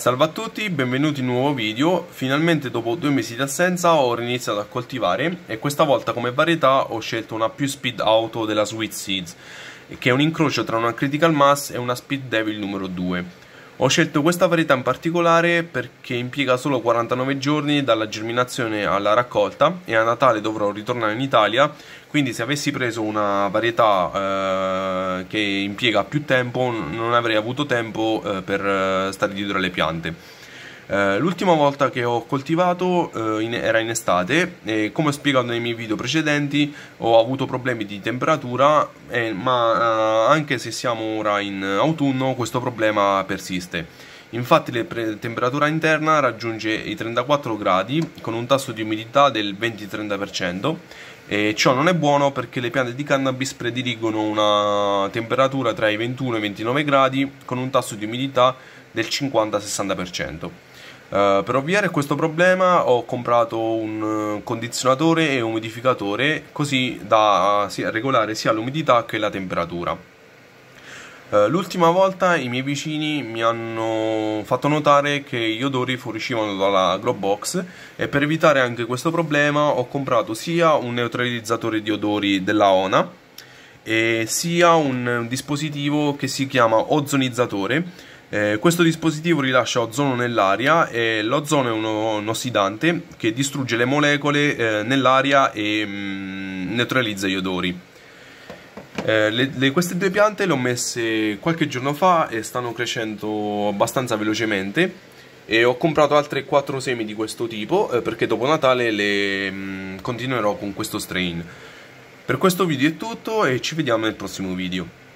Salve a tutti, benvenuti in un nuovo video. Finalmente dopo due mesi di assenza ho riniziato a coltivare e questa volta come varietà ho scelto una più speed auto della Sweet Seeds che è un incrocio tra una Critical Mass e una Speed Devil numero 2. Ho scelto questa varietà in particolare perché impiega solo 49 giorni dalla germinazione alla raccolta e a Natale dovrò ritornare in Italia, quindi se avessi preso una varietà eh, che impiega più tempo non avrei avuto tempo eh, per eh, stare dietro alle piante. Eh, l'ultima volta che ho coltivato eh, in, era in estate e come ho spiegato nei miei video precedenti ho avuto problemi di temperatura eh, ma anche se siamo ora in autunno questo problema persiste. Infatti la temperatura interna raggiunge i 34 gradi con un tasso di umidità del 20-30% e ciò non è buono perché le piante di cannabis prediligono una temperatura tra i 21 e i 29 gradi con un tasso di umidità del 50-60%. Eh, per ovviare a questo problema ho comprato un eh, condizionatore e umidificatore così da eh, sia regolare sia l'umidità che la temperatura. L'ultima volta i miei vicini mi hanno fatto notare che gli odori fuoriuscivano dalla grow box e per evitare anche questo problema ho comprato sia un neutralizzatore di odori della ONA sia un dispositivo che si chiama ozonizzatore eh, questo dispositivo rilascia ozono nell'aria e l'ozono è uno, un ossidante che distrugge le molecole eh, nell'aria e mh, mm, neutralizza gli odori. Eh, le, le, queste due piante le ho messe qualche giorno fa e stanno crescendo abbastanza velocemente e ho comprato altre 4 semi di questo tipo eh, perché dopo Natale le mh, mm, continuerò con questo strain. Per questo video è tutto e ci vediamo nel prossimo video.